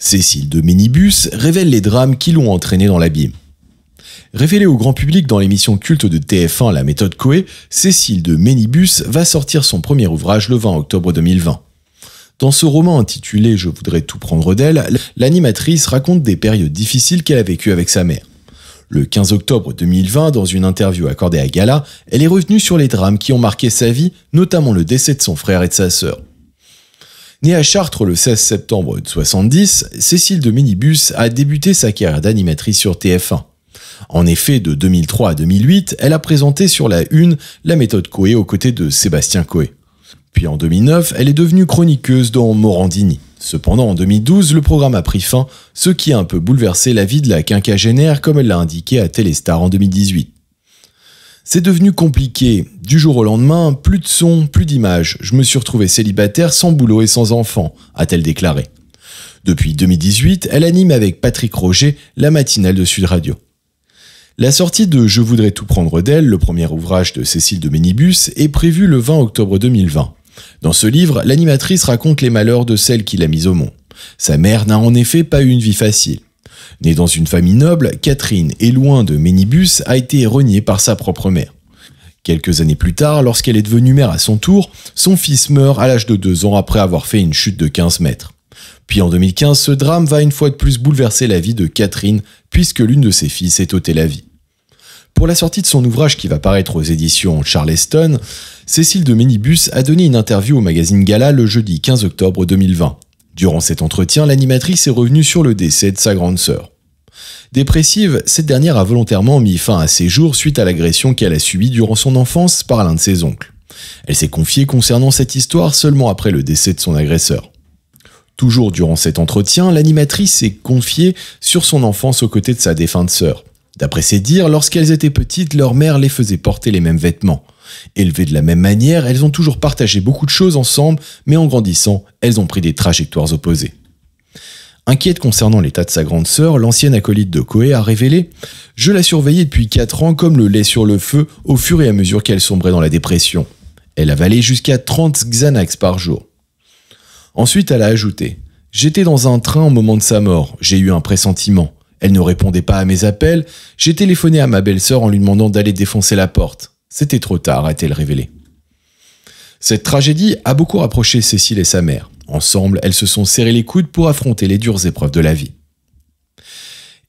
Cécile de Ménibus révèle les drames qui l'ont entraîné dans l'abîme. Révélée au grand public dans l'émission culte de TF1 La méthode Coé, Cécile de Ménibus va sortir son premier ouvrage le 20 octobre 2020. Dans ce roman intitulé Je voudrais tout prendre d'elle, l'animatrice raconte des périodes difficiles qu'elle a vécues avec sa mère. Le 15 octobre 2020, dans une interview accordée à Gala, elle est revenue sur les drames qui ont marqué sa vie, notamment le décès de son frère et de sa sœur. Née à Chartres le 16 septembre 70, Cécile de Minibus a débuté sa carrière d'animatrice sur TF1. En effet, de 2003 à 2008, elle a présenté sur la Une la méthode Coé aux côtés de Sébastien Coé. Puis en 2009, elle est devenue chroniqueuse dans Morandini. Cependant, en 2012, le programme a pris fin, ce qui a un peu bouleversé la vie de la quinquagénaire comme elle l'a indiqué à Téléstar en 2018. C'est devenu compliqué. Du jour au lendemain, plus de son, plus d'images. Je me suis retrouvé célibataire, sans boulot et sans enfants a-t-elle déclaré. Depuis 2018, elle anime avec Patrick Roger la matinale de Sud Radio. La sortie de Je voudrais tout prendre d'elle, le premier ouvrage de Cécile de Ménibus, est prévue le 20 octobre 2020. Dans ce livre, l'animatrice raconte les malheurs de celle qui l'a mise au monde. Sa mère n'a en effet pas eu une vie facile. Née dans une famille noble, Catherine, est loin de Ménibus, a été reniée par sa propre mère. Quelques années plus tard, lorsqu'elle est devenue mère à son tour, son fils meurt à l'âge de 2 ans après avoir fait une chute de 15 mètres. Puis en 2015, ce drame va une fois de plus bouleverser la vie de Catherine, puisque l'une de ses filles est ôtée la vie. Pour la sortie de son ouvrage qui va paraître aux éditions Charleston, Cécile de Ménibus a donné une interview au magazine Gala le jeudi 15 octobre 2020. Durant cet entretien, l'animatrice est revenue sur le décès de sa grande sœur. Dépressive, cette dernière a volontairement mis fin à ses jours suite à l'agression qu'elle a subie durant son enfance par l'un de ses oncles. Elle s'est confiée concernant cette histoire seulement après le décès de son agresseur. Toujours durant cet entretien, l'animatrice s'est confiée sur son enfance aux côtés de sa défunte sœur. D'après ses dires, lorsqu'elles étaient petites, leur mère les faisait porter les mêmes vêtements. Élevées de la même manière, elles ont toujours partagé beaucoup de choses ensemble, mais en grandissant, elles ont pris des trajectoires opposées. Inquiète concernant l'état de sa grande sœur, l'ancienne acolyte de Koé a révélé Je la surveillais depuis 4 ans comme le lait sur le feu au fur et à mesure qu'elle sombrait dans la dépression. Elle avalait jusqu'à 30 Xanax par jour. Ensuite, elle a ajouté J'étais dans un train au moment de sa mort, j'ai eu un pressentiment. Elle ne répondait pas à mes appels. J'ai téléphoné à ma belle-sœur en lui demandant d'aller défoncer la porte. C'était trop tard, a-t-elle révélé. Cette tragédie a beaucoup rapproché Cécile et sa mère. Ensemble, elles se sont serrées les coudes pour affronter les dures épreuves de la vie.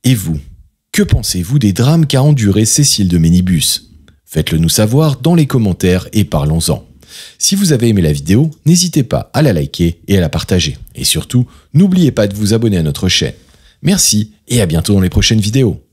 Et vous, que pensez-vous des drames qu'a enduré Cécile de Ménibus Faites-le nous savoir dans les commentaires et parlons-en. Si vous avez aimé la vidéo, n'hésitez pas à la liker et à la partager. Et surtout, n'oubliez pas de vous abonner à notre chaîne. Merci et à bientôt dans les prochaines vidéos.